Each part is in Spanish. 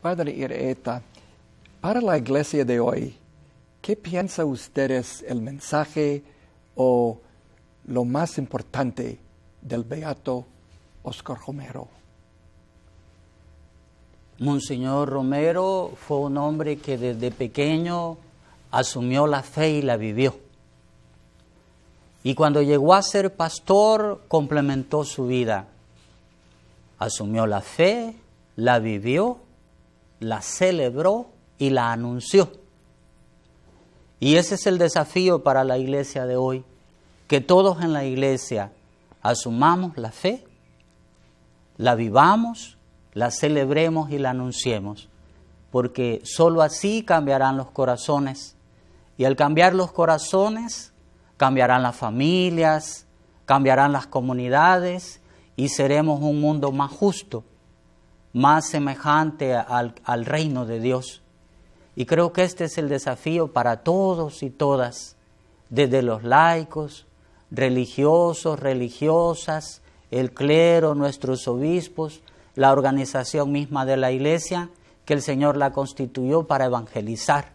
Padre Ireta, para la iglesia de hoy, ¿qué piensa es el mensaje o lo más importante del beato Oscar Romero? Monseñor Romero fue un hombre que desde pequeño asumió la fe y la vivió. Y cuando llegó a ser pastor, complementó su vida. Asumió la fe, la vivió la celebró y la anunció. Y ese es el desafío para la iglesia de hoy, que todos en la iglesia asumamos la fe, la vivamos, la celebremos y la anunciemos, porque sólo así cambiarán los corazones. Y al cambiar los corazones, cambiarán las familias, cambiarán las comunidades y seremos un mundo más justo más semejante al, reino de Dios. Y creo que este es el desafío para todos y todas, desde los laicos, religiosos, religiosas, el clero, nuestros obispos, la organización misma de la iglesia, que el Señor la constituyó para evangelizar.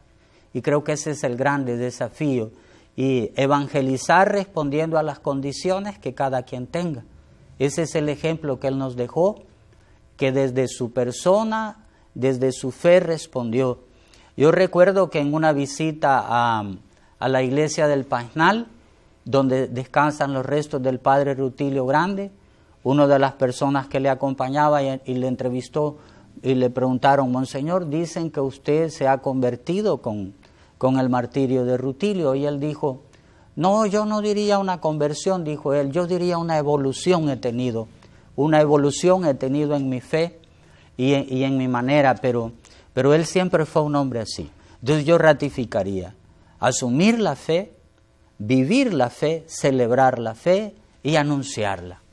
Y creo que ese es el grande desafío. Y evangelizar respondiendo a las condiciones que cada quien tenga. Ese es el ejemplo que Él nos dejó que desde su persona, desde su fe respondió. Yo recuerdo que en una visita a, la iglesia del Paznal, donde descansan los restos del padre Rutilio Grande, una de las personas que le acompañaba y, le entrevistó y le preguntaron, Monseñor, dicen que usted se ha convertido con, con el martirio de Rutilio. Y él dijo, no, yo no diría una conversión, dijo él, yo diría una evolución he tenido una evolución he tenido en mi fe y en, mi manera, pero, pero él siempre fue un hombre así. Entonces yo ratificaría asumir la fe, vivir la fe, celebrar la fe y anunciarla.